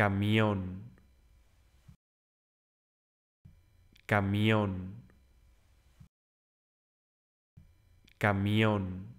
camión, camión, camión.